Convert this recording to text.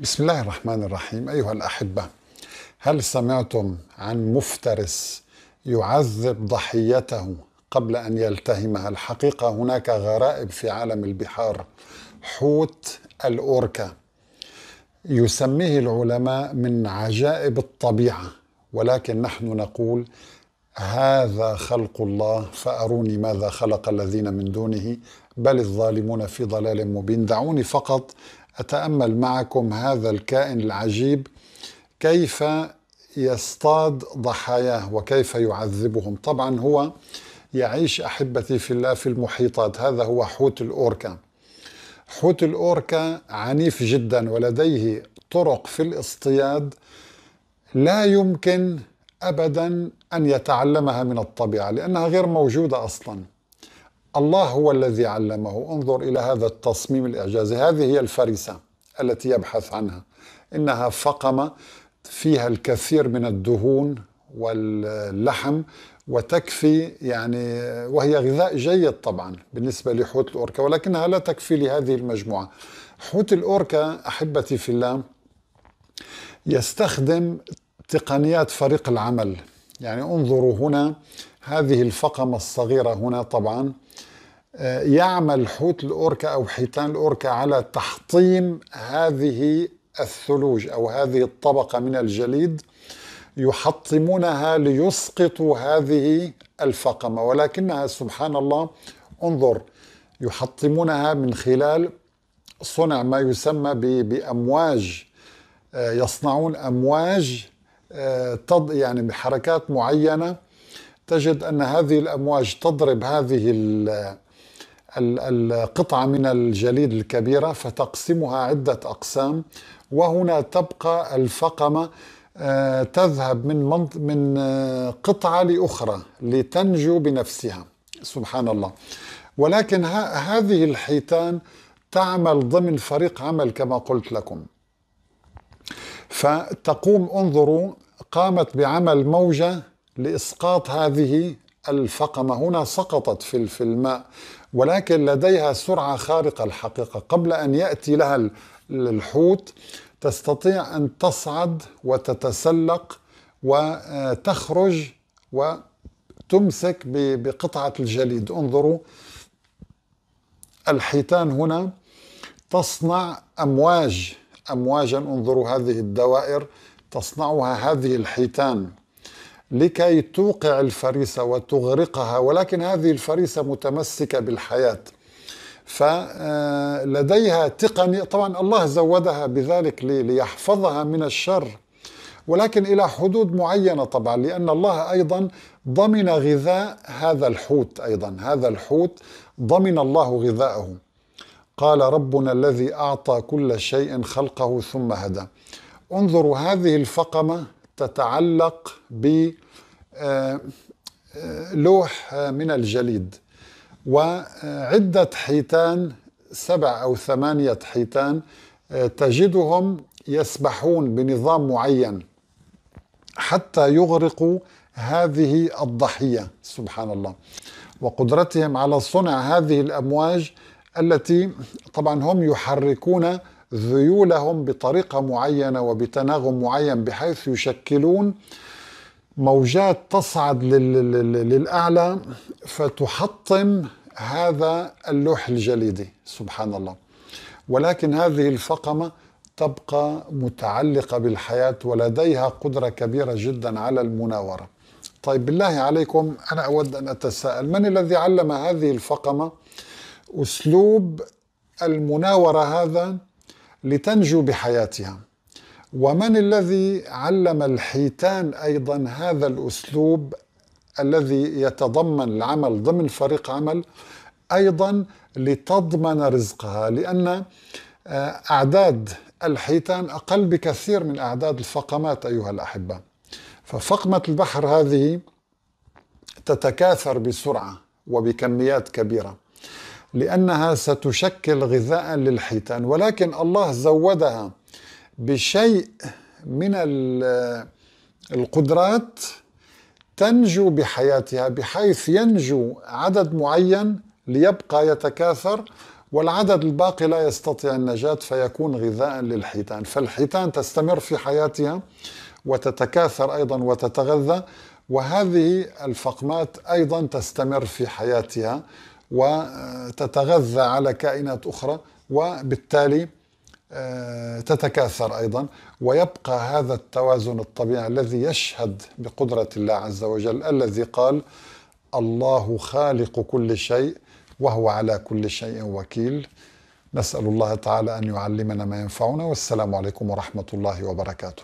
بسم الله الرحمن الرحيم أيها الأحبة هل سمعتم عن مفترس يعذب ضحيته قبل أن يلتهمها الحقيقة هناك غرائب في عالم البحار حوت الأوركا يسميه العلماء من عجائب الطبيعة ولكن نحن نقول هذا خلق الله فأروني ماذا خلق الذين من دونه بل الظالمون في ضلال مبين دعوني فقط اتامل معكم هذا الكائن العجيب كيف يصطاد ضحاياه وكيف يعذبهم طبعا هو يعيش احبتي في الله في المحيطات هذا هو حوت الاوركا حوت الاوركا عنيف جدا ولديه طرق في الاصطياد لا يمكن ابدا ان يتعلمها من الطبيعه لانها غير موجوده اصلا الله هو الذي علمه انظر إلى هذا التصميم الإعجازي هذه هي الفريسة التي يبحث عنها إنها فقمة فيها الكثير من الدهون واللحم وتكفي يعني وهي غذاء جيد طبعا بالنسبة لحوت الأوركا ولكنها لا تكفي لهذه المجموعة حوت الأوركا أحبتي في الله يستخدم تقنيات فريق العمل يعني انظروا هنا هذه الفقمة الصغيرة هنا طبعا آه، يعمل حوت الأوركا أو حيتان الأوركا على تحطيم هذه الثلوج أو هذه الطبقة من الجليد يحطمونها ليسقطوا هذه الفقمة ولكنها سبحان الله انظر يحطمونها من خلال صنع ما يسمى بأمواج آه، يصنعون أمواج آه، يعني بحركات معينة تجد أن هذه الأمواج تضرب هذه القطعة من الجليد الكبيرة فتقسمها عدة أقسام وهنا تبقى الفقمة آه، تذهب من من آه، قطعة لأخرى لتنجو بنفسها سبحان الله ولكن هذه الحيتان تعمل ضمن فريق عمل كما قلت لكم فتقوم انظروا قامت بعمل موجة لإسقاط هذه الفقمة هنا سقطت في الماء ولكن لديها سرعة خارقة الحقيقة قبل أن يأتي لها الحوت تستطيع أن تصعد وتتسلق وتخرج وتمسك بقطعة الجليد انظروا الحيتان هنا تصنع أمواج أمواجا انظروا هذه الدوائر تصنعها هذه الحيتان لكي توقع الفريسة وتغرقها ولكن هذه الفريسة متمسكة بالحياة فلديها تقنية طبعا الله زودها بذلك ليحفظها من الشر ولكن إلى حدود معينة طبعا لأن الله أيضا ضمن غذاء هذا الحوت أيضا هذا الحوت ضمن الله غذاءه قال ربنا الذي أعطى كل شيء خلقه ثم هدى انظروا هذه الفقمة تتعلق بلوح آه، آه، من الجليد وعدة حيتان سبع أو ثمانية حيتان آه، تجدهم يسبحون بنظام معين حتى يغرقوا هذه الضحية سبحان الله وقدرتهم على صنع هذه الأمواج التي طبعا هم يحركون ذيولهم بطريقه معينه وبتناغم معين بحيث يشكلون موجات تصعد للاعلى فتحطم هذا اللوح الجليدي سبحان الله ولكن هذه الفقمه تبقى متعلقه بالحياه ولديها قدره كبيره جدا على المناوره. طيب بالله عليكم انا اود ان اتساءل من الذي علم هذه الفقمه اسلوب المناوره هذا لتنجو بحياتها ومن الذي علم الحيتان ايضا هذا الاسلوب الذي يتضمن العمل ضمن فريق عمل ايضا لتضمن رزقها لان آه، اعداد الحيتان اقل بكثير من اعداد الفقمات ايها الاحبه ففقمه البحر هذه تتكاثر بسرعه وبكميات كبيره لأنها ستشكل غذاء للحيتان ولكن الله زودها بشيء من القدرات تنجو بحياتها بحيث ينجو عدد معين ليبقى يتكاثر والعدد الباقي لا يستطيع النجاة فيكون غذاء للحيتان فالحيتان تستمر في حياتها وتتكاثر أيضا وتتغذى وهذه الفقمات أيضا تستمر في حياتها وتتغذى على كائنات أخرى وبالتالي آه، تتكاثر أيضا ويبقى هذا التوازن الطبيعي الذي يشهد بقدرة الله عز وجل الذي قال الله خالق كل شيء وهو على كل شيء وكيل نسأل الله تعالى أن يعلمنا ما ينفعنا والسلام عليكم ورحمة الله وبركاته